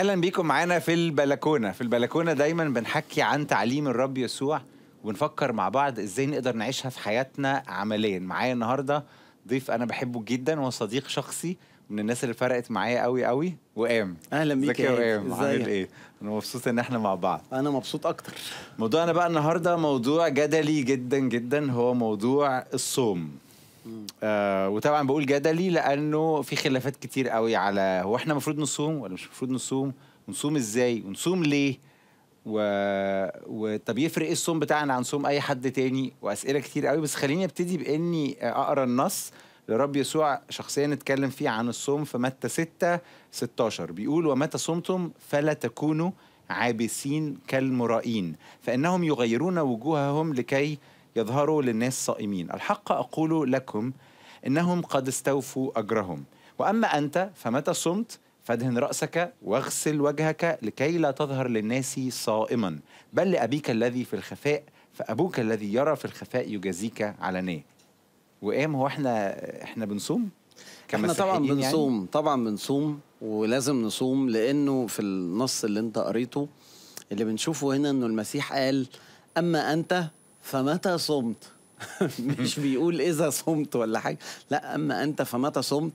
اهلا بيكم معانا في البلكونه في البلكونه دايما بنحكي عن تعليم الرب يسوع وبنفكر مع بعض ازاي نقدر نعيشها في حياتنا عمليا معايا النهارده ضيف انا بحبه جدا وصديق صديق شخصي من الناس اللي فرقت معايا قوي قوي وقام اهلا بيك يا وقام عامل ايه انا مبسوط ان احنا مع بعض انا مبسوط اكتر موضوعنا بقى النهارده موضوع جدلي جدا جدا هو موضوع الصوم آه وطبعا بقول جدلي لانه في خلافات كتير قوي على هو احنا المفروض نصوم ولا مش المفروض نصوم ونصوم ازاي ونصوم ليه و... وطب يفرق ايه الصوم بتاعنا عن صوم اي حد تاني واسئله كتير قوي بس خليني ابتدي باني اقرا النص لرب يسوع شخصيا اتكلم فيه عن الصوم في متى 6 16 بيقول ومتى صمتم فلا تكونوا عابسين كالمرائين فانهم يغيرون وجوههم لكي يظهروا للناس صائمين الحق أقول لكم إنهم قد استوفوا أجرهم وأما أنت فمتى صمت فادهن رأسك واغسل وجهك لكي لا تظهر للناس صائما بل لأبيك الذي في الخفاء فأبوك الذي يرى في الخفاء يجازيك علنية وقام هو احنا احنا بنصوم؟ احنا طبعا يعني؟ بنصوم يعني؟ طبعا بنصوم ولازم نصوم لانه في النص اللي انت قريته اللي بنشوفه هنا انه المسيح قال اما انت فمتى صمت مش بيقول اذا صمت ولا حاجه لا اما انت فمتى صمت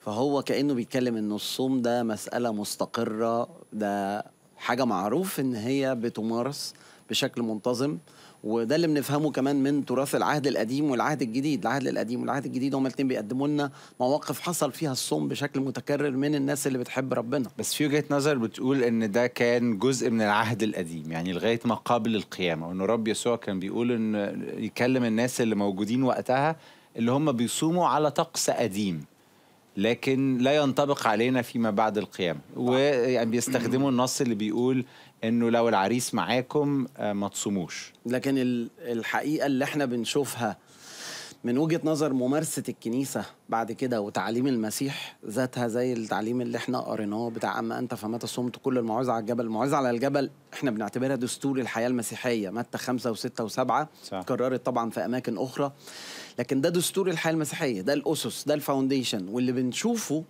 فهو كانه بيتكلم ان الصوم ده مساله مستقره ده حاجه معروف ان هي بتمارس بشكل منتظم وده اللي بنفهمه كمان من تراث العهد القديم والعهد الجديد العهد القديم والعهد الجديد هما الاثنين بيقدموا لنا مواقف حصل فيها الصوم بشكل متكرر من الناس اللي بتحب ربنا بس في وجهه نظر بتقول ان ده كان جزء من العهد القديم يعني لغايه ما قبل القيامه وان رب يسوع كان بيقول ان يكلم الناس اللي موجودين وقتها اللي هم بيصوموا على طقس قديم لكن لا ينطبق علينا فيما بعد القيامة ويعني بيستخدموا النص اللي بيقول انه لو العريس معاكم آه، ما تصوموش لكن الحقيقه اللي احنا بنشوفها من وجهه نظر ممارسه الكنيسه بعد كده وتعليم المسيح ذاتها زي التعليم اللي احنا قريناه بتاع اما انت فمتى صمت كل المواعظ على الجبل المواعظ على الجبل احنا بنعتبرها دستور الحياه المسيحيه متى خمسة وستة وسبعة اتكررت طبعا في اماكن اخرى لكن ده دستور الحياه المسيحيه ده الاسس ده الفاونديشن واللي بنشوفه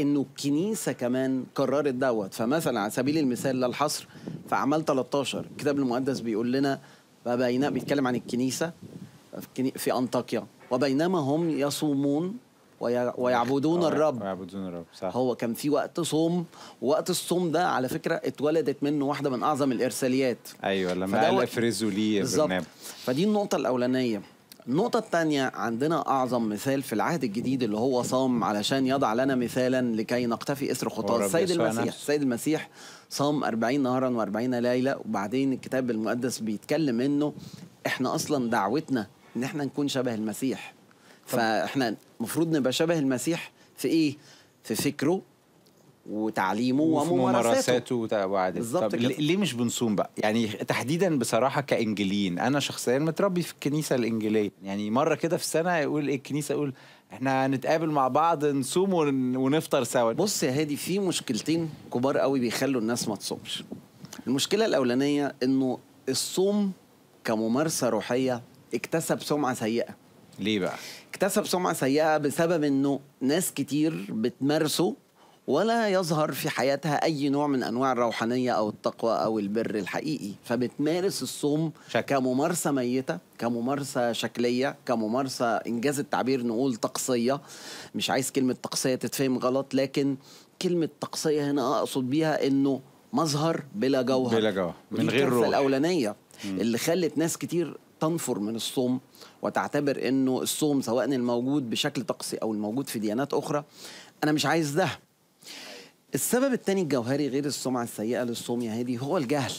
انه الكنيسه كمان قررت دوت فمثلا على سبيل المثال لا الحصر في اعمال 13 الكتاب المقدس بيقول لنا وبينما بيتكلم عن الكنيسه في انطاكيا وبينما هم يصومون ويعبدون آه، الرب ويعبدون الرب صح هو كان في وقت صوم وقت الصوم ده على فكره اتولدت منه واحده من اعظم الارساليات ايوه لما قال افرزوا لي بالظبط فدي النقطه الاولانيه النقطة الثانية عندنا أعظم مثال في العهد الجديد اللي هو صام علشان يضع لنا مثالا لكي نقتفي إثر خطاة السيد المسيح السيد المسيح صام 40 نهارا و40 ليلة وبعدين الكتاب المقدس بيتكلم إنه إحنا أصلا دعوتنا إن إحنا نكون شبه المسيح فإحنا المفروض نبقى شبه المسيح في إيه؟ في فكره وتعليمه وممارساته وممارساته بالظبط ليه مش بنصوم بقى يعني تحديدا بصراحه كانجليين انا شخصيا متربي في الكنيسه الانجيليه يعني مره كده في السنه يقول إيه الكنيسه يقول احنا هنتقابل مع بعض نصوم ونفطر سوا بص يا هادي في مشكلتين كبار قوي بيخلوا الناس ما تصومش المشكله الاولانيه انه الصوم كممارسه روحيه اكتسب سمعه سيئه ليه بقى اكتسب سمعه سيئه بسبب انه ناس كتير بتمارسه ولا يظهر في حياتها اي نوع من انواع الروحانيه او التقوى او البر الحقيقي فبتمارس الصوم كممارسه ميته كممارسه شكليه كممارسه انجاز التعبير نقول تقصيه مش عايز كلمه تقصيه تتفهم غلط لكن كلمه تقصيه هنا اقصد بيها انه مظهر بلا جوهر بلا جوهر من غير روح الاولانيه اللي خلت ناس كتير تنفر من الصوم وتعتبر انه الصوم سواء الموجود بشكل طقسي او الموجود في ديانات اخرى انا مش عايز ده السبب الثاني الجوهري غير السمعة السيئة للصوم يا هادي هو الجهل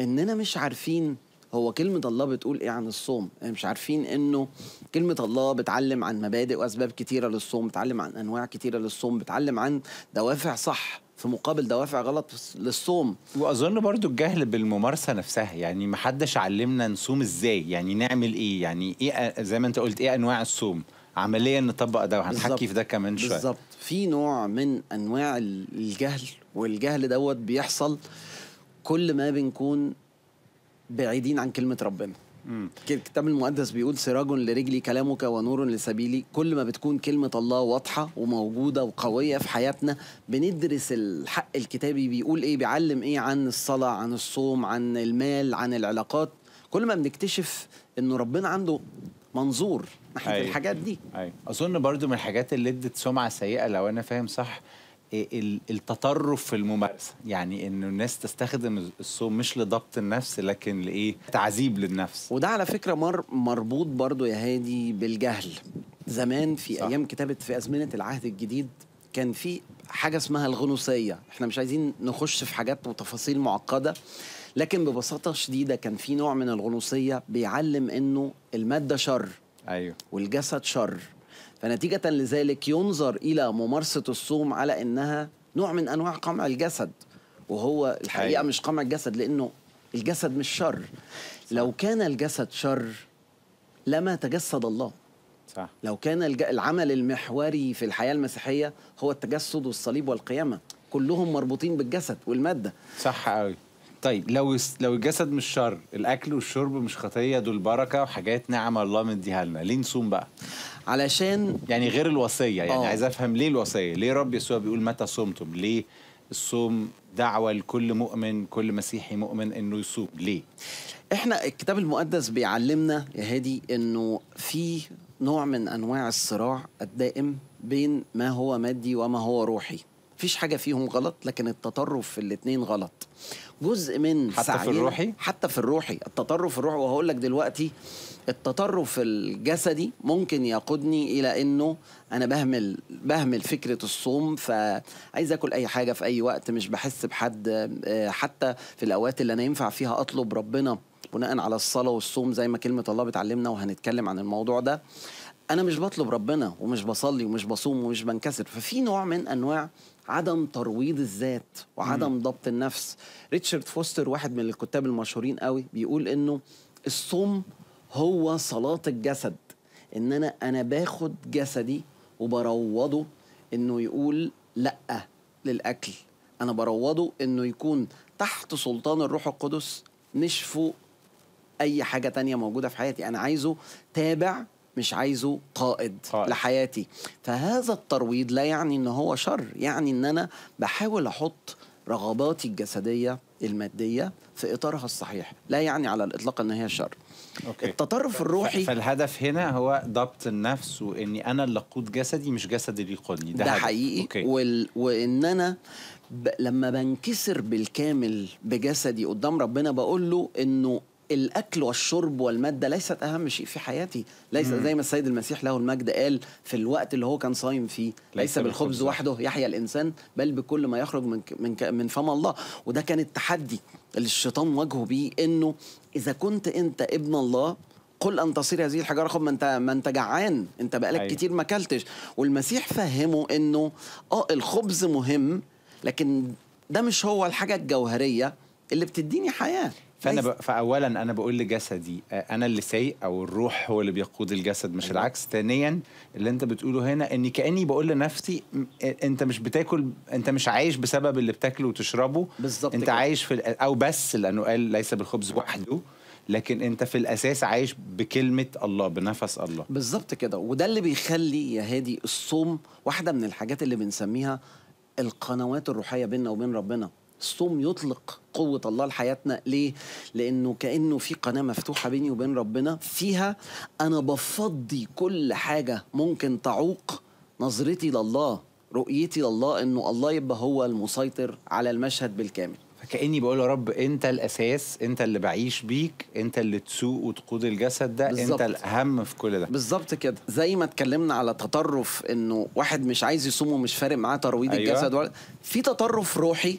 إننا مش عارفين هو كلمة الله بتقول إيه عن الصوم مش عارفين إنه كلمة الله بتعلم عن مبادئ وأسباب كتيرة للصوم بتعلم عن أنواع كتيرة للصوم بتعلم عن دوافع صح في مقابل دوافع غلط للصوم واظن برضو الجهل بالممارسه نفسها يعني ما حدش علمنا نصوم ازاي يعني نعمل ايه يعني ايه زي ما انت قلت ايه انواع الصوم عمليا نطبق ده وهنحكي في ده كمان شويه بالظبط في نوع من انواع الجهل والجهل دوت بيحصل كل ما بنكون بعيدين عن كلمه ربنا الكتاب المقدس بيقول سراج لرجلي كلامك ونور لسبيلي كل ما بتكون كلمة الله واضحة وموجودة وقوية في حياتنا بندرس الحق الكتابي بيقول ايه بيعلم ايه عن الصلاة عن الصوم عن المال عن العلاقات كل ما بنكتشف انه ربنا عنده منظور ناحيه أيوة. الحاجات دي أيوة. اظن برضو من الحاجات اللي ادت سمعه سيئه لو انا فاهم صح التطرف في الممارسه يعني انه الناس تستخدم الصوم مش لضبط النفس لكن لايه تعذيب للنفس وده على فكره مر مربوط برضو يا هادي بالجهل زمان في صح. ايام كتابه في ازمنه العهد الجديد كان في حاجه اسمها الغنوصيه احنا مش عايزين نخش في حاجات وتفاصيل معقده لكن ببساطه شديده كان في نوع من الغنوصيه بيعلم انه الماده شر ايوه والجسد شر فنتيجة لذلك ينظر إلى ممارسة الصوم على إنها نوع من أنواع قمع الجسد وهو الحقيقة أيوة. مش قمع الجسد لأنه الجسد مش شر صح. لو كان الجسد شر لما تجسد الله صح. لو كان العمل المحوري في الحياة المسيحية هو التجسد والصليب والقيامة كلهم مربوطين بالجسد والمادة صح قوي طيب لو لو الجسد مش شر الاكل والشرب مش خطيه دول بركه وحاجات نعم الله مديها لنا ليه نصوم بقى علشان يعني غير الوصيه يعني أوه. عايز افهم ليه الوصيه ليه رب يسوع بيقول متى صمتم ليه الصوم دعوة لكل مؤمن كل مسيحي مؤمن انه يصوم ليه احنا الكتاب المقدس بيعلمنا يا هادي انه في نوع من انواع الصراع الدائم بين ما هو مادي وما هو روحي فيش حاجه فيهم غلط لكن التطرف في الاثنين غلط جزء من حتى في الروحي حتى في الروحي التطرف في الروحي وهقول لك دلوقتي التطرف الجسدي ممكن يقودني الى انه انا بهمل بهمل فكره الصوم فعايز اكل اي حاجه في اي وقت مش بحس بحد آه، حتى في الاوقات اللي انا ينفع فيها اطلب ربنا بناء على الصلاه والصوم زي ما كلمه الله بتعلمنا وهنتكلم عن الموضوع ده انا مش بطلب ربنا ومش بصلي ومش بصوم ومش بنكسر ففي نوع من انواع عدم ترويض الذات وعدم مم. ضبط النفس ريتشارد فوستر واحد من الكتاب المشهورين قوي بيقول انه الصوم هو صلاة الجسد ان انا انا باخد جسدي وبروضه انه يقول لا للاكل انا بروضه انه يكون تحت سلطان الروح القدس مش فوق اي حاجه تانية موجوده في حياتي انا عايزه تابع مش عايزه قائد, طيب. لحياتي فهذا الترويض لا يعني ان هو شر يعني ان انا بحاول احط رغباتي الجسديه الماديه في اطارها الصحيح لا يعني على الاطلاق ان هي شر أوكي. التطرف الروحي فالهدف هنا هو ضبط النفس واني انا اللي اقود جسدي مش جسدي اللي يقودني ده, ده حقيقي أوكي. وال... وان انا ب... لما بنكسر بالكامل بجسدي قدام ربنا بقول له انه الأكل والشرب والمادة ليست أهم شيء في حياتي ليس زي ما السيد المسيح له المجد قال في الوقت اللي هو كان صايم فيه ليس, ليس بالخبز وحده يحيى الإنسان بل بكل ما يخرج من من من فم الله وده كان التحدي اللي الشيطان واجهه بيه إنه إذا كنت أنت ابن الله قل ان تصير هذه الحجاره خب ما انت ما انت جعان انت بقالك أيوة. كتير ما اكلتش والمسيح فهمه انه اه الخبز مهم لكن ده مش هو الحاجه الجوهريه اللي بتديني حياه فانا ب... فاولا انا بقول لجسدي انا اللي سايق او الروح هو اللي بيقود الجسد مش أيوة. العكس ثانيا اللي انت بتقوله هنا اني كاني بقول لنفسي انت مش بتاكل انت مش عايش بسبب اللي بتاكله وتشربه بالظبط انت كده. عايش في او بس لانه قال ليس بالخبز وحده لكن انت في الاساس عايش بكلمه الله بنفس الله بالظبط كده وده اللي بيخلي يا هادي الصوم واحده من الحاجات اللي بنسميها القنوات الروحيه بيننا وبين ربنا الصوم يطلق قوة الله لحياتنا ليه؟ لأنه كأنه في قناة مفتوحة بيني وبين ربنا فيها أنا بفضي كل حاجة ممكن تعوق نظرتي لله رؤيتي لله إنه الله يبقى هو المسيطر على المشهد بالكامل فكاني بقول يا رب انت الاساس انت اللي بعيش بيك انت اللي تسوق وتقود الجسد ده بالزبط. انت الاهم في كل ده بالظبط كده زي ما اتكلمنا على تطرف انه واحد مش عايز يصوم ومش فارق معاه ترويض أيوة. الجسد ولا في تطرف روحي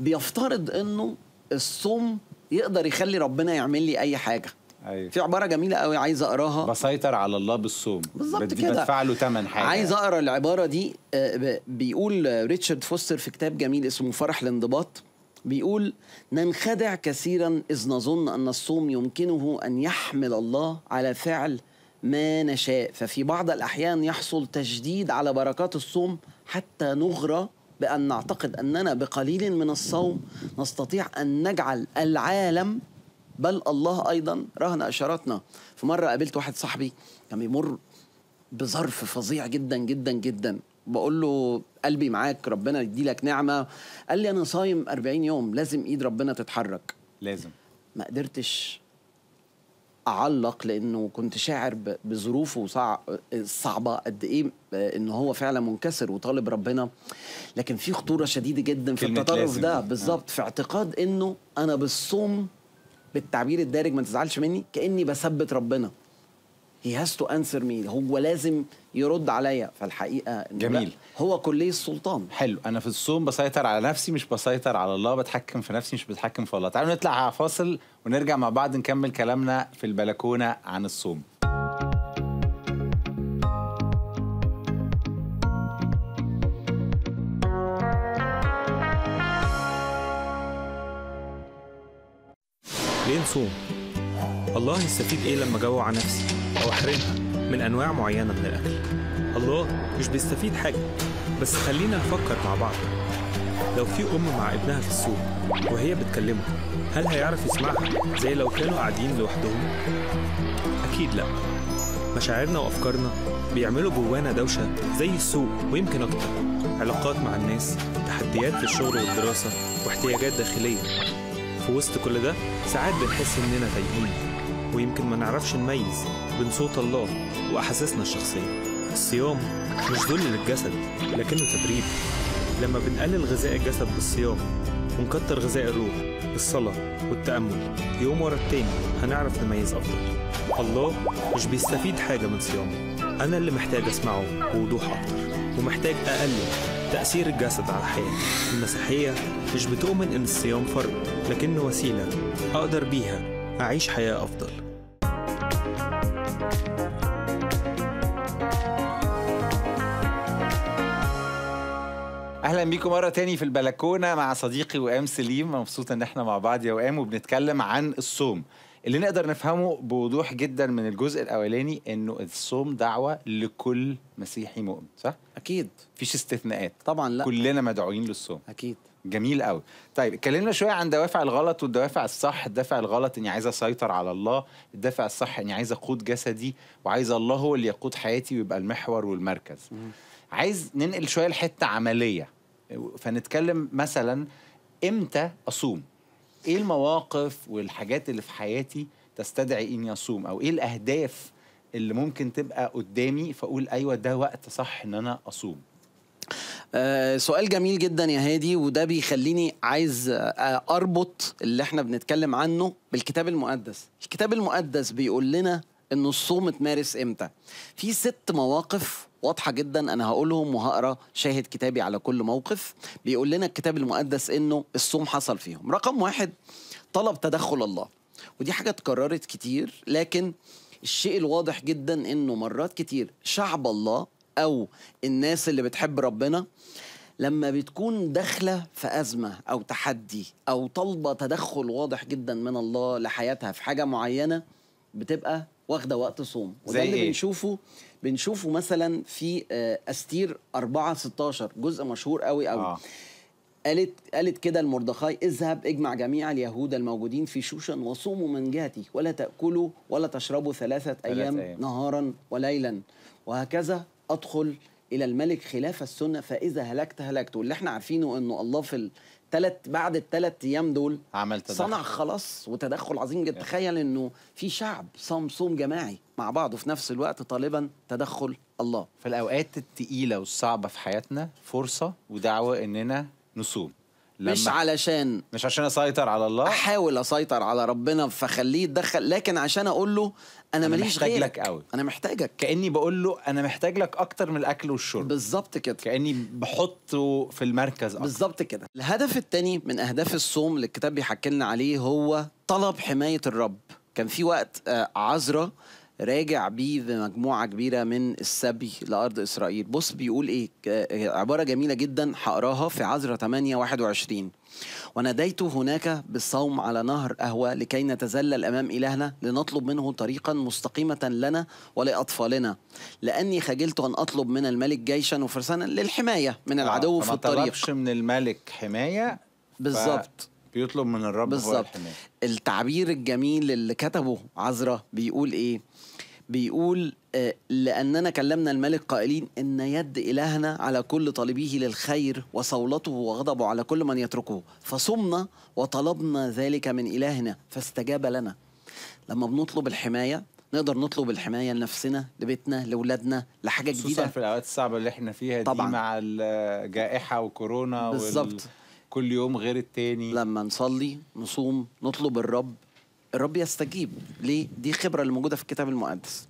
بيفترض انه الصوم يقدر يخلي ربنا يعمل لي اي حاجه أيوة. في عباره جميله قوي عايز اقراها بسيطر على الله بالصوم بالظبط كده بدفع له ثمن حاجه عايز اقرا العباره دي آه، بيقول ريتشارد فوستر في كتاب جميل اسمه فرح الانضباط بيقول ننخدع كثيرا اذ نظن ان الصوم يمكنه ان يحمل الله على فعل ما نشاء ففي بعض الاحيان يحصل تشديد على بركات الصوم حتى نغرى بأن نعتقد أننا بقليل من الصوم نستطيع أن نجعل العالم بل الله أيضا رهن أشارتنا في مرة قابلت واحد صاحبي كان بيمر بظرف فظيع جدا جدا جدا بقول له قلبي معاك ربنا يديلك نعمة قال لي أنا صايم 40 يوم لازم إيد ربنا تتحرك لازم ما قدرتش اعلق لانه كنت شاعر بظروفه صعبه قد ايه آه، ان هو فعلا منكسر وطالب ربنا لكن في خطوره شديده جدا في التطرف ده بالظبط في اعتقاد انه انا بالصوم بالتعبير الدارج ما تزعلش مني كاني بثبت ربنا هي هاز تو انسر مي هو لازم يرد عليا فالحقيقه جميل هو كليه السلطان حلو انا في الصوم بسيطر على نفسي مش بسيطر على الله بتحكم في نفسي مش بتحكم في الله تعالوا نطلع على فاصل ونرجع مع بعض نكمل كلامنا في البلكونه عن الصوم ليه نصوم؟ الله يستفيد ايه لما اجوع نفسي؟ أو أحرمها من أنواع معينة من الأكل الله مش بيستفيد حاجة بس خلينا نفكر مع بعض لو في أم مع ابنها في السوق وهي بتكلمه هل هيعرف يسمعها زي لو كانوا قاعدين لوحدهم؟ أكيد لأ مشاعرنا وأفكارنا بيعملوا جوانا دوشة زي السوق ويمكن أكتر علاقات مع الناس تحديات في الشغل والدراسة واحتياجات داخلية في وسط كل ده ساعات بنحس إننا تايهين ويمكن ما نعرفش نميز بين صوت الله وأحاسيسنا الشخصية الصيام مش ذل للجسد لكنه تدريب لما بنقلل غذاء الجسد بالصيام ونكتر غذاء الروح بالصلاة والتأمل يوم ورا التاني هنعرف نميز أفضل الله مش بيستفيد حاجة من صيامي أنا اللي محتاج أسمعه بوضوح أكتر ومحتاج أقلل تأثير الجسد على حياتي المسيحية مش بتؤمن إن الصيام فرض لكنه وسيلة أقدر بيها أعيش حياة أفضل اهلا بيكم مره تاني في البلكونه مع صديقي وئام سليم مبسوط ان احنا مع بعض يا وئام وبنتكلم عن الصوم اللي نقدر نفهمه بوضوح جدا من الجزء الاولاني انه الصوم دعوه لكل مسيحي مؤمن صح اكيد مفيش استثناءات طبعا لا كلنا مدعوين للصوم اكيد جميل قوي طيب اتكلمنا شويه عن دوافع الغلط والدوافع الصح الدافع الغلط اني عايز اسيطر على الله الدافع الصح اني عايز اقود جسدي وعايز الله هو اللي يقود حياتي ويبقى المحور والمركز م. عايز ننقل شويه لحته عمليه فنتكلم مثلا امتى اصوم ايه المواقف والحاجات اللي في حياتي تستدعي اني اصوم او ايه الاهداف اللي ممكن تبقى قدامي فاقول ايوه ده وقت صح ان انا اصوم آه، سؤال جميل جدا يا هادي وده بيخليني عايز آه، اربط اللي احنا بنتكلم عنه بالكتاب المقدس الكتاب المقدس بيقول لنا ان الصوم اتمارس امتى في ست مواقف واضحه جدا انا هقولهم وهقرا شاهد كتابي على كل موقف بيقول لنا الكتاب المقدس انه الصوم حصل فيهم رقم واحد طلب تدخل الله ودي حاجه اتكررت كتير لكن الشيء الواضح جدا انه مرات كتير شعب الله او الناس اللي بتحب ربنا لما بتكون داخله في ازمه او تحدي او طالبه تدخل واضح جدا من الله لحياتها في حاجه معينه بتبقى واخده وقت صوم وده اللي إيه؟ بنشوفه بنشوفه مثلا في آه، استير 4 16 جزء مشهور قوي قوي آه. قالت قالت كده لمردخاي اذهب اجمع جميع اليهود الموجودين في شوشن وصوموا من جهتي ولا تاكلوا ولا تشربوا ثلاثه ايام, أيام. نهارا وليلا وهكذا ادخل الى الملك خلاف السنه فاذا هلكت هلكت واللي احنا عارفينه انه الله في الثلاث بعد الثلاث ايام دول عمل تدخل. صنع خلاص وتدخل عظيم جدا تخيل انه في شعب صام صوم جماعي مع بعض وفي نفس الوقت طالبا تدخل الله في الاوقات الثقيله والصعبه في حياتنا فرصه ودعوه اننا نصوم مش علشان مش عشان اسيطر على الله احاول اسيطر على ربنا فخليه يتدخل لكن عشان اقول له انا ماليش غير لك قوي انا محتاجك كاني بقول له انا محتاج لك اكتر من الاكل والشرب بالظبط كده كاني بحطه في المركز اكتر بالظبط كده الهدف الثاني من اهداف الصوم اللي الكتاب بيحكي لنا عليه هو طلب حمايه الرب كان في وقت آه، عذرة راجع بيه بمجموعه كبيره من السبي لارض اسرائيل بص بيقول ايه عباره جميله جدا هقراها في عزرة 8 21 وناديت هناك بالصوم على نهر أهوى لكي نتذلل أمام إلهنا لنطلب منه طريقا مستقيمة لنا ولأطفالنا لأني خجلت أن أطلب من الملك جيشا وفرسانا للحماية من العدو آه في الطريق ما من الملك حماية بالظبط بيطلب من الرب بالظبط التعبير الجميل اللي كتبه عذراء بيقول ايه بيقول آه، لأننا كلمنا الملك قائلين إن يد إلهنا على كل طالبيه للخير وصولته وغضبه على كل من يتركه فصمنا وطلبنا ذلك من إلهنا فاستجاب لنا لما بنطلب الحماية نقدر نطلب الحمايه لنفسنا لبيتنا لاولادنا لحاجه جديده خصوصا في الاوقات الصعبه اللي احنا فيها طبعًا. دي مع الجائحه وكورونا بالظبط وال... كل يوم غير التاني لما نصلي نصوم نطلب الرب الرب يستجيب ليه دي خبرة اللي موجودة في الكتاب المقدس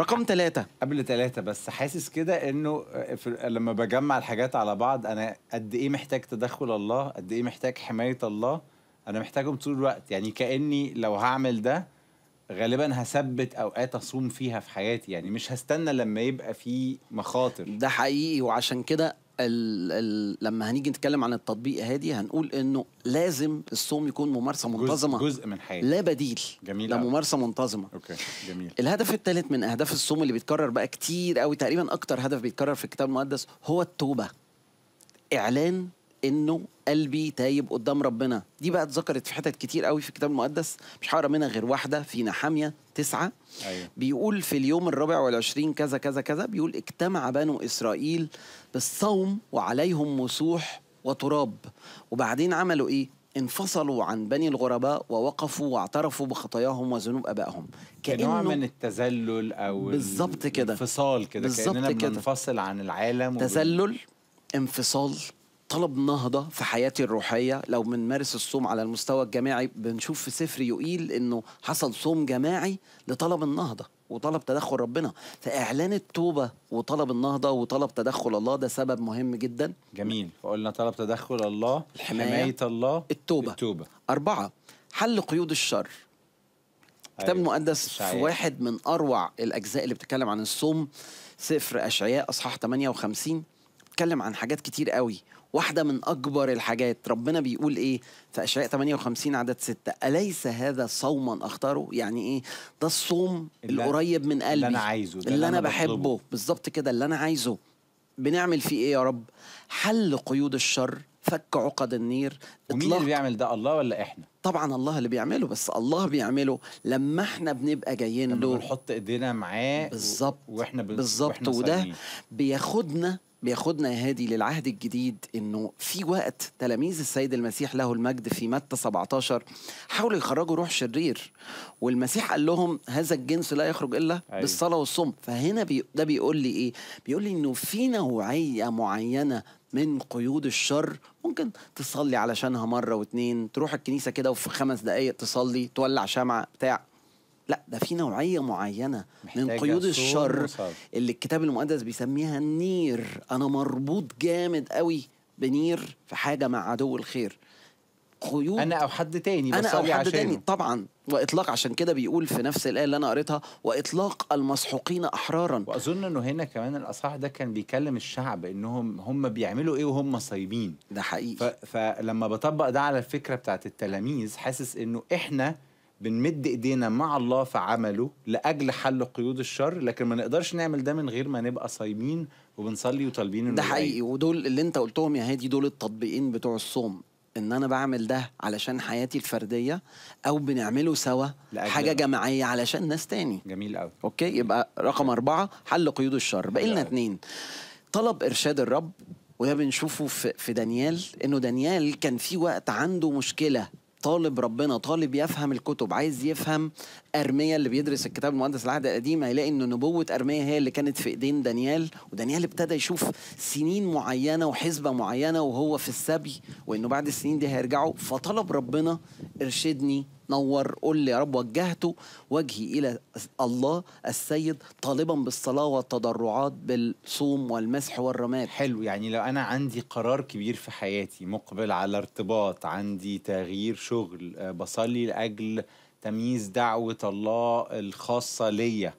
رقم ثلاثة قبل ثلاثة بس حاسس كده انه آه، لما بجمع الحاجات على بعض انا قد ايه محتاج تدخل الله قد ايه محتاج حماية الله انا محتاجهم طول الوقت يعني كاني لو هعمل ده غالبا هثبت اوقات اصوم فيها في حياتي يعني مش هستنى لما يبقى في مخاطر ده حقيقي وعشان كده ال ال لما هنيجي نتكلم عن التطبيق هادي هنقول انه لازم الصوم يكون ممارسه منتظمه جزء, جزء من حياتي لا بديل جميل لا ممارسه منتظمه اوكي جميل الهدف الثالث من اهداف الصوم اللي بيتكرر بقى كتير قوي تقريبا اكتر هدف بيتكرر في الكتاب المقدس هو التوبه اعلان انه قلبي تايب قدام ربنا دي بقى اتذكرت في حتت كتير قوي في الكتاب المقدس مش هقرا منها غير واحده في نحاميه تسعة أيوة. بيقول في اليوم الرابع والعشرين كذا كذا كذا بيقول اجتمع بنو اسرائيل بالصوم وعليهم مسوح وتراب وبعدين عملوا ايه انفصلوا عن بني الغرباء ووقفوا واعترفوا بخطاياهم وذنوب ابائهم كانه نوع من التذلل او بالظبط كده انفصال كده كاننا بننفصل عن العالم تذلل انفصال طلب نهضة في حياتي الروحية لو بنمارس الصوم على المستوى الجماعي بنشوف في سفر يقيل إنه حصل صوم جماعي لطلب النهضة وطلب تدخل ربنا فإعلان التوبة وطلب النهضة وطلب تدخل الله ده سبب مهم جدا جميل فقلنا طلب تدخل الله الحماية حماية الله التوبة التوبة أربعة حل قيود الشر كتاب المقدس أيوة. في واحد من أروع الأجزاء اللي بتتكلم عن الصوم سفر أشعياء أصحاح 58 بيتكلم عن حاجات كتير قوي واحدة من أكبر الحاجات ربنا بيقول إيه في أشعياء 58 عدد 6 أليس هذا صوما أختاره يعني إيه ده الصوم اللي القريب من قلبي اللي أنا عايزه اللي, اللي أنا, أنا بحبه بالظبط كده اللي أنا عايزه بنعمل فيه إيه يا رب حل قيود الشر فك عقد النير ومين اللي بيعمل ده الله ولا احنا طبعا الله اللي بيعمله بس الله بيعمله لما احنا بنبقى جايين له بنحط ايدينا معاه بالظبط واحنا بالظبط وده بياخدنا بياخدنا يا هادي للعهد الجديد انه في وقت تلاميذ السيد المسيح له المجد في متى 17 حاولوا يخرجوا روح شرير والمسيح قال لهم هذا الجنس لا يخرج الا أيوة. بالصلاه والصوم فهنا بي ده بيقول لي ايه؟ بيقول لي انه في نوعيه معينه من قيود الشر ممكن تصلي علشانها مره واتنين تروح الكنيسه كده وفي خمس دقائق تصلي تولع شمعه بتاع لا ده في نوعيه معينه من قيود الشر مصر. اللي الكتاب المقدس بيسميها النير انا مربوط جامد قوي بنير في حاجه مع عدو الخير قيود انا او حد تاني بس انا او حد عشانه. تاني طبعا واطلاق عشان كده بيقول في نفس الايه اللي انا قريتها واطلاق المسحوقين احرارا واظن انه هنا كمان الاصحاح ده كان بيكلم الشعب انهم هم بيعملوا ايه وهم صايمين ده حقيقي ف... فلما بطبق ده على الفكره بتاعت التلاميذ حاسس انه احنا بنمد ايدينا مع الله في عمله لاجل حل قيود الشر لكن ما نقدرش نعمل ده من غير ما نبقى صايمين وبنصلي وطالبين ده حقيقي ودول اللي انت قلتهم يا هادي دول التطبيقين بتوع الصوم ان انا بعمل ده علشان حياتي الفرديه او بنعمله سوا حاجه جماعيه علشان ناس تاني جميل قوي اوكي يبقى رقم أربعة حل قيود الشر باقي لنا اتنين طلب ارشاد الرب وده بنشوفه في دانيال انه دانيال كان في وقت عنده مشكله طالب ربنا طالب يفهم الكتب عايز يفهم أرمية اللي بيدرس الكتاب المقدس العهد القديم هيلاقي إن نبوة أرمية هي اللي كانت في إيدين دانيال ودانيال ابتدى يشوف سنين معينة وحسبة معينة وهو في السبي وإنه بعد السنين دي هيرجعوا فطلب ربنا ارشدني نور قل لي يا رب وجهت وجهي إلى الله السيد طالبا بالصلاة والتضرعات بالصوم والمسح والرماد حلو يعني لو أنا عندي قرار كبير في حياتي مقبل على ارتباط عندي تغيير شغل آه، بصلي لأجل تمييز دعوة الله الخاصة ليا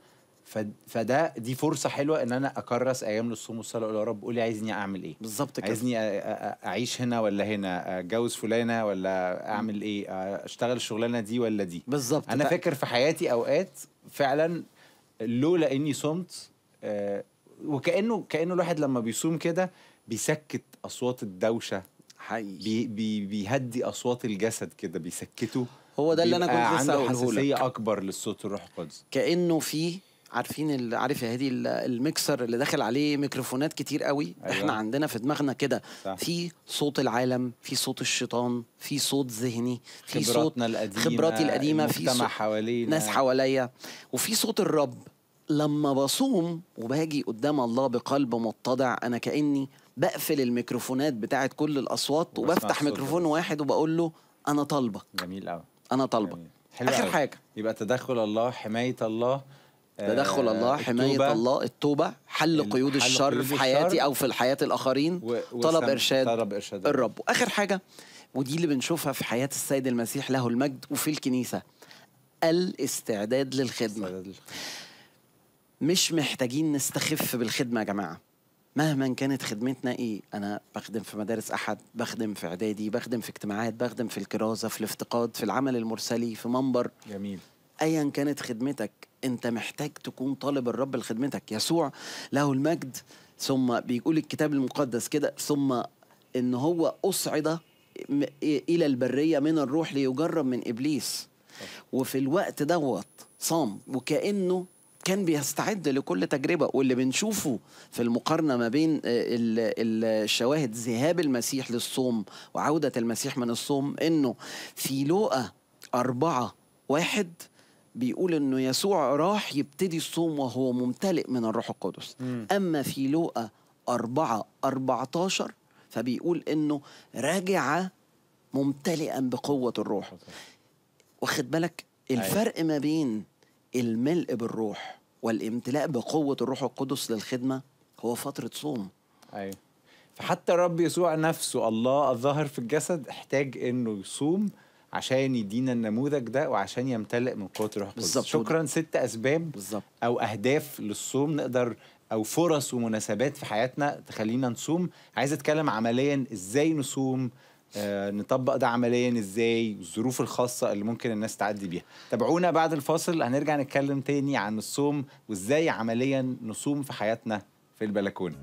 فده دي فرصه حلوه ان انا اكرس ايام للصوم والصلاه اقول يا رب قولي عايزني اعمل ايه بالظبط كده عايزني اعيش هنا ولا هنا اتجوز فلانه ولا اعمل ايه اشتغل الشغلانه دي ولا دي بالظبط انا فاكر في حياتي اوقات فعلا لولا اني صمت آه، وكانه كانه الواحد لما بيصوم كده بيسكت اصوات الدوشه حقيقي بي بي بيهدي اصوات الجسد كده بيسكته هو ده اللي انا كنت لسه عنده حساسيه اكبر للصوت الروح القدس كانه فيه عارفين عارف يا هادي الميكسر اللي داخل عليه ميكروفونات كتير قوي أيوة. احنا عندنا في دماغنا كده في صوت العالم في صوت الشيطان في صوت ذهني في صوت القديمة خبراتي القديمه في صوت حوالينا ناس حواليا وفي صوت الرب لما بصوم وباجي قدام الله بقلب متضع انا كاني بقفل الميكروفونات بتاعه كل الاصوات وبفتح ميكروفون واحد وبقول له انا طالبك جميل قوي انا طالبك اخر حاجه يبقى تدخل الله حمايه الله تدخل آه، الله حماية الله التوبة حل قيود حل الشر قيود في حياتي الشر. أو في حياة الآخرين و... طلب إرشاد طلب إرشاد الرب وآخر حاجة ودي اللي بنشوفها في حياة السيد المسيح له المجد وفي الكنيسة الاستعداد للخدمة مش محتاجين نستخف بالخدمة يا جماعة مهما كانت خدمتنا ايه انا بخدم في مدارس احد بخدم في اعدادي بخدم في اجتماعات بخدم في الكرازه في الافتقاد في العمل المرسلي في منبر جميل ايا كانت خدمتك انت محتاج تكون طالب الرب لخدمتك يسوع له المجد ثم بيقول الكتاب المقدس كده ثم ان هو اصعد الى البريه من الروح ليجرب من ابليس وفي الوقت دوت صام وكانه كان بيستعد لكل تجربة واللي بنشوفه في المقارنة ما بين آه، الشواهد ذهاب المسيح للصوم وعودة المسيح من الصوم إنه في لوقا أربعة واحد بيقول انه يسوع راح يبتدي الصوم وهو ممتلئ من الروح القدس اما في لوقا 4 14 فبيقول انه رجع ممتلئا بقوه الروح واخد بالك الفرق أيوة. ما بين الملء بالروح والامتلاء بقوه الروح القدس للخدمه هو فتره صوم ايوه فحتى الرب يسوع نفسه الله الظاهر في الجسد احتاج انه يصوم عشان يدينا النموذج ده وعشان يمتلئ من قوه الروح القدس شكرا ست اسباب بالزبط. او اهداف للصوم نقدر او فرص ومناسبات في حياتنا تخلينا نصوم عايز اتكلم عمليا ازاي نصوم آه نطبق ده عمليا ازاي الظروف الخاصه اللي ممكن الناس تعدي بيها تابعونا بعد الفاصل هنرجع نتكلم تاني عن الصوم وازاي عمليا نصوم في حياتنا في البلكونه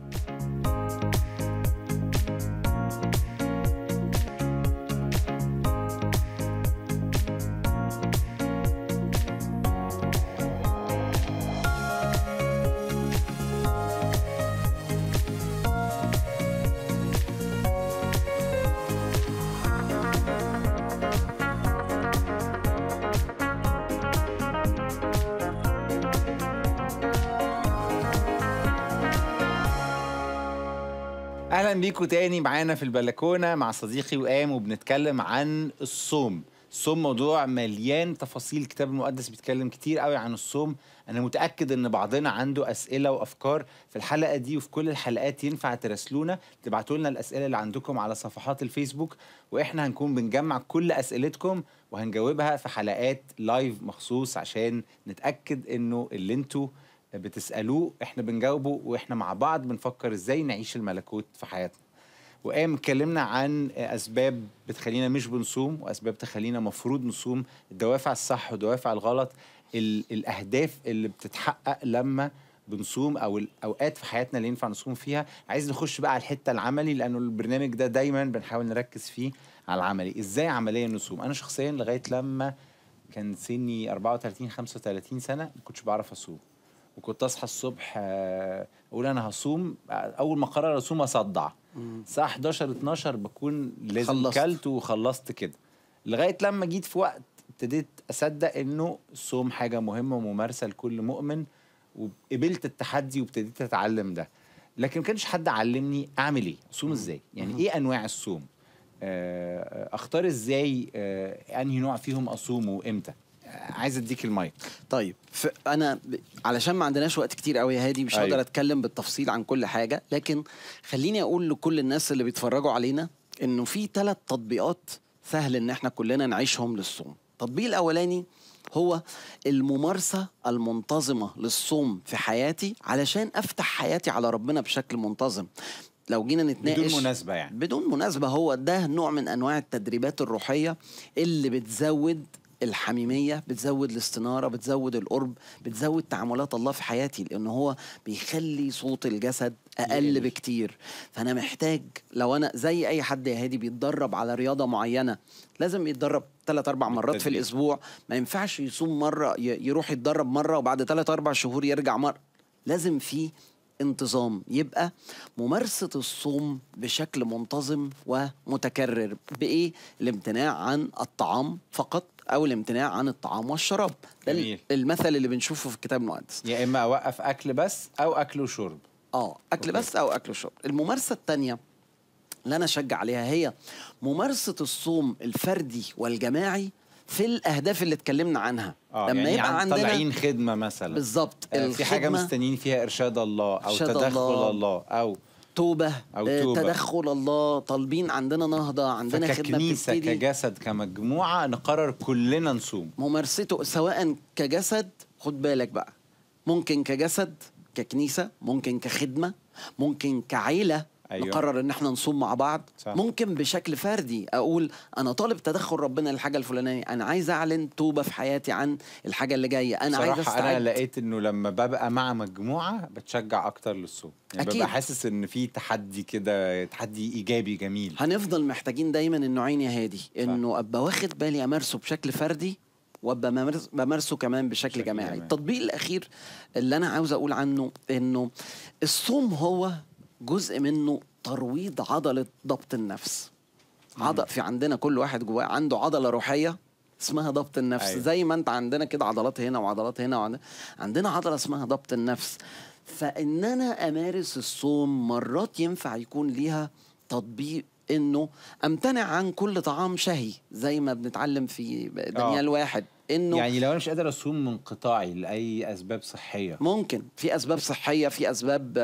اهلا بيكم تاني معانا في البلكونه مع صديقي وقام وبنتكلم عن الصوم الصوم موضوع مليان تفاصيل الكتاب المقدس بيتكلم كتير قوي عن الصوم انا متاكد ان بعضنا عنده اسئله وافكار في الحلقه دي وفي كل الحلقات ينفع تراسلونا تبعتوا لنا الاسئله اللي عندكم على صفحات الفيسبوك واحنا هنكون بنجمع كل اسئلتكم وهنجاوبها في حلقات لايف مخصوص عشان نتاكد انه اللي انتوا بتسالوه احنا بنجاوبه واحنا مع بعض بنفكر ازاي نعيش الملكوت في حياتنا وقام اتكلمنا عن اسباب بتخلينا مش بنصوم واسباب تخلينا مفروض نصوم الدوافع الصح والدوافع الغلط الاهداف اللي بتتحقق لما بنصوم او الاوقات في حياتنا اللي ينفع نصوم فيها عايز نخش بقى على الحته العملي لانه البرنامج ده دايما بنحاول نركز فيه على العملي ازاي عمليا نصوم انا شخصيا لغايه لما كان سني 34 35 سنه ما كنتش بعرف اصوم وكنت اصحى الصبح آه، اقول انا هصوم اول ما قرر اصوم اصدع الساعه 11 12 بكون لازم اكلت وخلصت كده لغايه لما جيت في وقت ابتديت اصدق انه الصوم حاجه مهمه وممارسه لكل مؤمن وقبلت التحدي وابتديت اتعلم ده لكن ما كانش حد علمني اعمل ايه اصوم ازاي يعني ايه انواع الصوم آه، اختار ازاي آه، انهي نوع فيهم اصومه وامتى عايز اديك المايك طيب انا علشان ما عندناش وقت كتير قوي يا هادي مش هقدر أيوه. اتكلم بالتفصيل عن كل حاجه لكن خليني اقول لكل الناس اللي بيتفرجوا علينا انه في ثلاث تطبيقات سهل ان احنا كلنا نعيشهم للصوم التطبيق الاولاني هو الممارسة المنتظمة للصوم في حياتي علشان أفتح حياتي على ربنا بشكل منتظم لو جينا نتناقش بدون مناسبة يعني بدون مناسبة هو ده نوع من أنواع التدريبات الروحية اللي بتزود الحميميه بتزود الاستناره بتزود القرب بتزود تعاملات الله في حياتي لان هو بيخلي صوت الجسد اقل بكتير فانا محتاج لو انا زي اي حد يا هادي بيتدرب على رياضه معينه لازم يتدرب ثلاث اربع مرات في الاسبوع ما ينفعش يصوم مره يروح يتدرب مره وبعد ثلاث اربع شهور يرجع مره لازم في انتظام يبقى ممارسة الصوم بشكل منتظم ومتكرر بإيه؟ الامتناع عن الطعام فقط او الامتناع عن الطعام والشراب ده جميل. المثل اللي بنشوفه في الكتاب المقدس يا اما اوقف اكل بس او اكل وشرب اه اكل بس او اكل وشرب الممارسه الثانيه اللي انا اشجع عليها هي ممارسه الصوم الفردي والجماعي في الاهداف اللي اتكلمنا عنها أوه. لما يعني يبقى عندنا طالعين خدمه مثلا بالظبط آه، في حاجه مستنيين فيها ارشاد الله او تدخل الله, الله او توبه أو آه، توبة. تدخل الله طالبين عندنا نهضه عندنا خدمه بتبتدي كجسد كمجموعه نقرر كلنا نصوم ممارسته سواء كجسد خد بالك بقى ممكن كجسد ككنيسه ممكن كخدمه ممكن كعيله أيوه. نقرر ان احنا نصوم مع بعض صح. ممكن بشكل فردي اقول انا طالب تدخل ربنا للحاجه الفلانيه انا عايز اعلن توبه في حياتي عن الحاجه اللي جايه انا عايز استعد انا لقيت انه لما ببقى مع مجموعه بتشجع اكتر للصوم يعني أكيد. ببقى حاسس ان في تحدي كده تحدي ايجابي جميل هنفضل محتاجين دايما النوعين يا هادي انه ابقى واخد بالي امارسه بشكل فردي وابقى بمارسه كمان بشكل جماعي التطبيق الاخير اللي انا عاوز اقول عنه انه الصوم هو جزء منه ترويض عضله ضبط النفس عضل في عندنا كل واحد جواه عنده عضله روحيه اسمها ضبط النفس أيوة. زي ما انت عندنا كده عضلات هنا وعضلات هنا وعند... عندنا عضله اسمها ضبط النفس فان انا امارس الصوم مرات ينفع يكون ليها تطبيق انه امتنع عن كل طعام شهي زي ما بنتعلم في آه. دانيال واحد انه يعني لو انا مش قادر اصوم منقطاعي لاي اسباب صحيه ممكن في اسباب صحيه في اسباب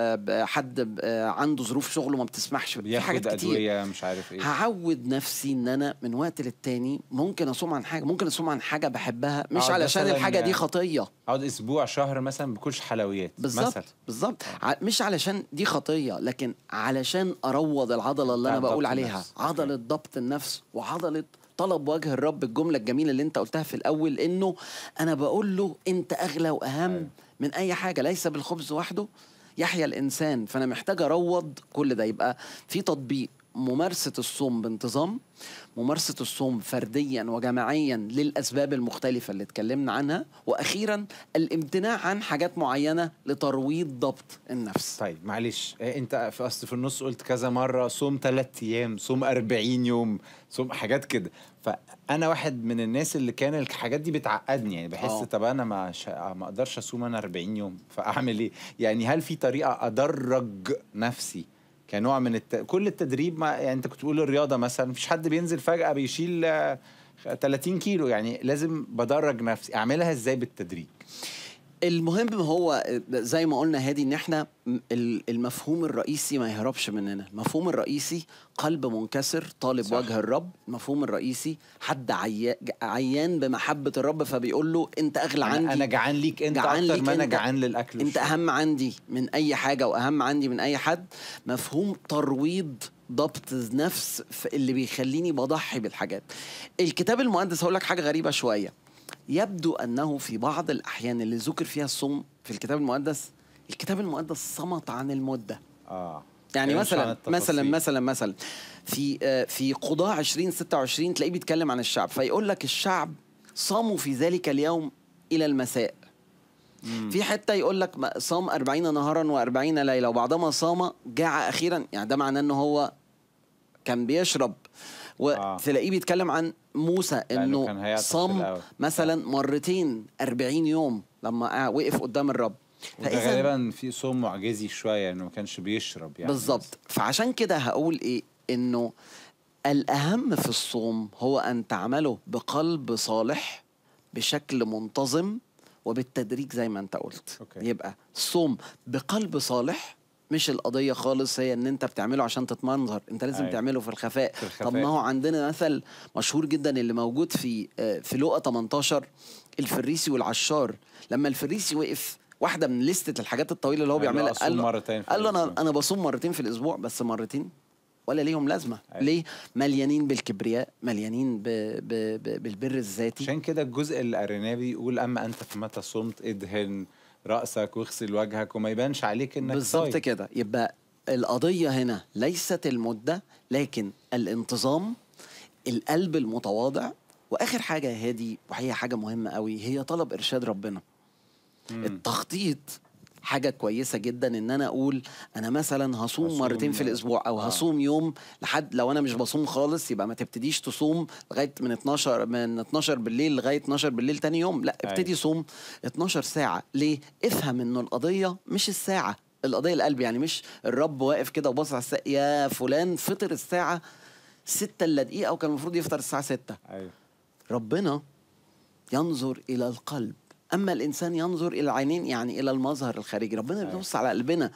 حد عنده ظروف شغله ما بتسمحش في حاجات كتير أدوية مش عارف ايه هعود نفسي ان انا من وقت للتاني ممكن اصوم عن حاجه ممكن اصوم عن حاجه بحبها مش علشان الحاجه دي خطيه اقعد اسبوع شهر مثلا ما باكلش حلويات بالظبط بالظبط آه. مش علشان دي خطيه لكن علشان اروض العضله اللي انا بقول عليها النفس. عضله ضبط النفس وعضله طلب وجه الرب الجمله الجميله اللي انت قلتها في الاول انه انا بقول له انت اغلى واهم أيوه. من اي حاجه ليس بالخبز وحده يحيا الانسان فانا محتاج اروض كل ده يبقى في تطبيق ممارسة الصوم بانتظام ممارسة الصوم فرديا وجماعيا للأسباب المختلفة اللي اتكلمنا عنها وأخيرا الامتناع عن حاجات معينة لترويض ضبط النفس طيب معلش إيه، انت في أصل في النص قلت كذا مرة صوم ثلاث أيام صوم 40 يوم صوم حاجات كده فأنا واحد من الناس اللي كان الحاجات دي بتعقدني يعني بحس أوه. طب أنا ما, شا... ما أقدرش أصوم أنا 40 يوم فأعمل إيه يعني هل في طريقة أدرج نفسي كنوع من الت... كل التدريب ما يعني انت كنت بتقول الرياضه مثلا مفيش حد بينزل فجاه بيشيل 30 آه، كيلو يعني لازم بدرج نفسي اعملها ازاي بالتدريب المهم هو زي ما قلنا هادي ان احنا المفهوم الرئيسي ما يهربش مننا المفهوم الرئيسي قلب منكسر طالب صح. وجه الرب المفهوم الرئيسي حد عيان بمحبه الرب فبيقول له انت اغلى أنا عندي انا جعان ليك انت جعان اكتر ليك ما انا جعان للاكل انت اهم عندي من اي حاجه واهم عندي من اي حد مفهوم ترويض ضبط نفس اللي بيخليني بضحي بالحاجات الكتاب المقدس هقول لك حاجه غريبه شويه يبدو أنه في بعض الأحيان اللي ذكر فيها الصوم في الكتاب المقدس الكتاب المقدس صمت عن المدة آه. يعني مثلا مثلا مثلا مثلا في آه، في قضاء 20 26 تلاقيه بيتكلم عن الشعب فيقول لك الشعب صاموا في ذلك اليوم الى المساء مم. في حته يقول لك صام 40 نهارا و40 ليله وبعدما صام جاع اخيرا يعني ده معناه ان هو كان بيشرب آه. وتلاقيه بيتكلم عن موسى انه صم مثلا آه. مرتين 40 يوم لما آه، وقف قدام الرب فإذا غالبا في صوم معجزي شويه انه يعني ما كانش بيشرب يعني بالظبط فعشان كده هقول ايه انه الاهم في الصوم هو ان تعمله بقلب صالح بشكل منتظم وبالتدريج زي ما انت قلت أوكي. يبقى الصوم بقلب صالح مش القضيه خالص هي ان انت بتعمله عشان تتمنظر انت لازم أيوة. تعمله في الخفاء. في الخفاء طب ما هو عندنا مثل مشهور جدا اللي موجود في آه، في لقا 18 الفريسي والعشار لما الفريسي وقف واحده من لستة الحاجات الطويله اللي هو بيعملها قال له مرتين قال له انا انا بصوم مرتين في الاسبوع بس مرتين ولا ليهم لازمه أيوة. ليه مليانين بالكبرياء مليانين بـ بـ بـ بالبر الذاتي عشان كده الجزء الارينابي يقول اما انت فمتى صمت ادهن راسك واغسل وجهك وما يبانش عليك انك بالظبط كده يبقى القضيه هنا ليست المده لكن الانتظام القلب المتواضع واخر حاجه يا هادي وهي حاجه مهمه قوي هي طلب ارشاد ربنا مم. التخطيط حاجة كويسة جدا ان انا اقول انا مثلا هصوم مرتين في آه. الاسبوع او آه. هصوم يوم لحد لو انا مش بصوم خالص يبقى ما تبتديش تصوم لغاية من 12 من 12 بالليل لغاية 12 بالليل تاني يوم لا أيوة. ابتدي صوم 12 ساعة ليه افهم انه القضية مش الساعة القضية القلب يعني مش الرب واقف كده وباصص على الساعة يا فلان فطر الساعة 6 الا دقيقة وكان المفروض يفطر الساعة 6 ايوه ربنا ينظر الى القلب اما الانسان ينظر الى العينين يعني الى المظهر الخارجي ربنا أيوة. بيبص على قلبنا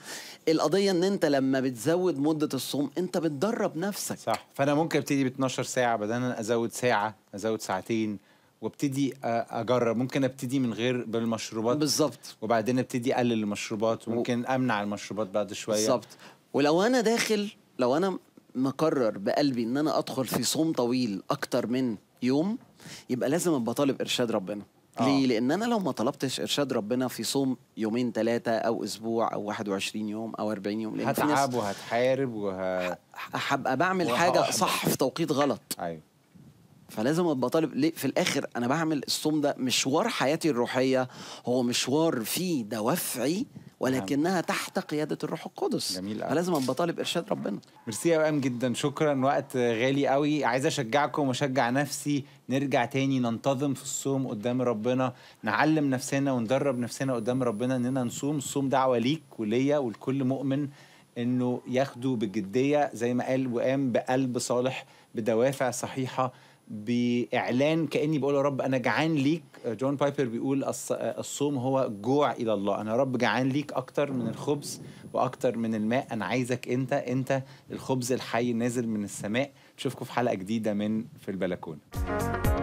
القضيه ان انت لما بتزود مده الصوم انت بتدرب نفسك صح فانا ممكن ابتدي ب 12 ساعه بدل انا ازود ساعه ازود ساعتين وابتدي اجرب ممكن ابتدي من غير بالمشروبات بالظبط وبعدين ابتدي اقلل المشروبات وممكن امنع المشروبات بعد شويه بالظبط ولو انا داخل لو انا مقرر بقلبي ان انا ادخل في صوم طويل اكتر من يوم يبقى لازم ابقى طالب ارشاد ربنا آه. ليه؟ لأن أنا لو ما طلبتش إرشاد ربنا في صوم يومين ثلاثة أو أسبوع أو 21 يوم أو 40 يوم لأن هتعب وهتحارب وه هبقى بعمل حاجة صح في توقيت غلط أيوه فلازم ابقى طالب ليه في الاخر انا بعمل الصوم ده مشوار حياتي الروحيه هو مشوار فيه دوافعي نعم. ولكنها تحت قياده الروح القدس جميل قوي فلازم ابقى طالب ارشاد ربنا ميرسي ام جدا شكرا وقت غالي قوي عايز اشجعكم واشجع نفسي نرجع تاني ننتظم في الصوم قدام ربنا نعلم نفسنا وندرب نفسنا قدام ربنا اننا نصوم الصوم دعوه ليك وليا ولكل مؤمن انه ياخده بجديه زي ما قال وقام بقلب صالح بدوافع صحيحه باعلان كاني بقول يا رب انا جعان ليك جون بايبر بيقول الصوم هو جوع الى الله انا يا رب جعان ليك اكتر من الخبز واكتر من الماء انا عايزك انت انت الخبز الحي نازل من السماء نشوفكم في حلقه جديده من في البلكونه